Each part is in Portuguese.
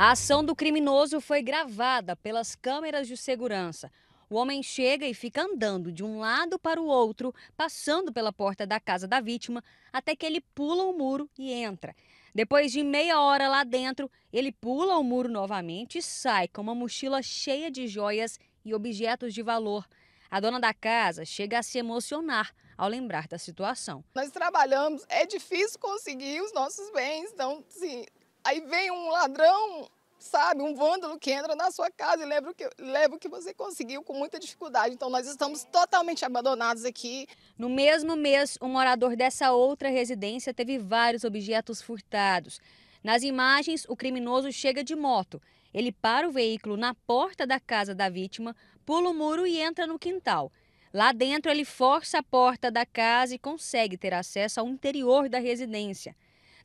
A ação do criminoso foi gravada pelas câmeras de segurança. O homem chega e fica andando de um lado para o outro, passando pela porta da casa da vítima, até que ele pula o muro e entra. Depois de meia hora lá dentro, ele pula o muro novamente e sai com uma mochila cheia de joias e objetos de valor. A dona da casa chega a se emocionar ao lembrar da situação. Nós trabalhamos, é difícil conseguir os nossos bens, então, sim, Aí vem um ladrão, sabe, um vândalo que entra na sua casa e leva o que, leva o que você conseguiu com muita dificuldade. Então nós estamos totalmente abandonados aqui. No mesmo mês, um morador dessa outra residência teve vários objetos furtados. Nas imagens, o criminoso chega de moto. Ele para o veículo na porta da casa da vítima, pula o muro e entra no quintal. Lá dentro, ele força a porta da casa e consegue ter acesso ao interior da residência.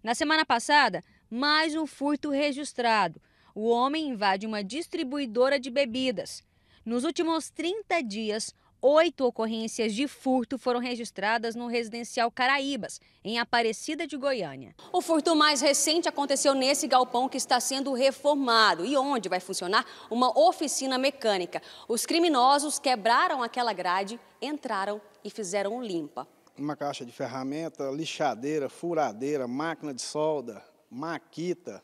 Na semana passada, mais um furto registrado. O homem invade uma distribuidora de bebidas. Nos últimos 30 dias, oito ocorrências de furto foram registradas no residencial Caraíbas, em Aparecida de Goiânia. O furto mais recente aconteceu nesse galpão que está sendo reformado e onde vai funcionar uma oficina mecânica. Os criminosos quebraram aquela grade, entraram e fizeram limpa. Uma caixa de ferramenta, lixadeira, furadeira, máquina de solda, maquita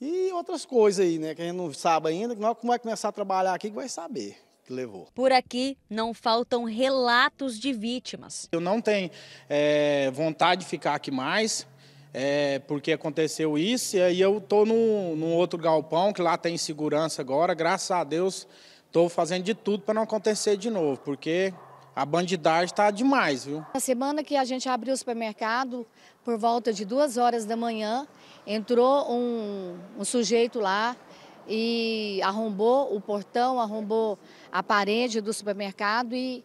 e outras coisas aí, né? Que a gente não sabe ainda, que nós como vai começar a trabalhar aqui que vai saber. que Levou. Por aqui não faltam relatos de vítimas. Eu não tenho é, vontade de ficar aqui mais, é, porque aconteceu isso, e aí eu estou num, num outro galpão, que lá tem segurança agora, graças a Deus estou fazendo de tudo para não acontecer de novo, porque a bandidagem está demais, viu? Na semana que a gente abriu o supermercado, por volta de duas horas da manhã, entrou um, um sujeito lá e arrombou o portão, arrombou a parede do supermercado e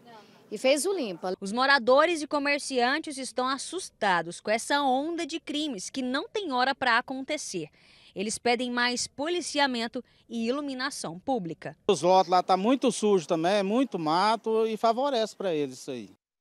e fez o limpa. Os moradores e comerciantes estão assustados com essa onda de crimes que não tem hora para acontecer. Eles pedem mais policiamento e iluminação pública. Os lotes lá estão tá muito sujos também, é muito mato e favorece para eles isso aí.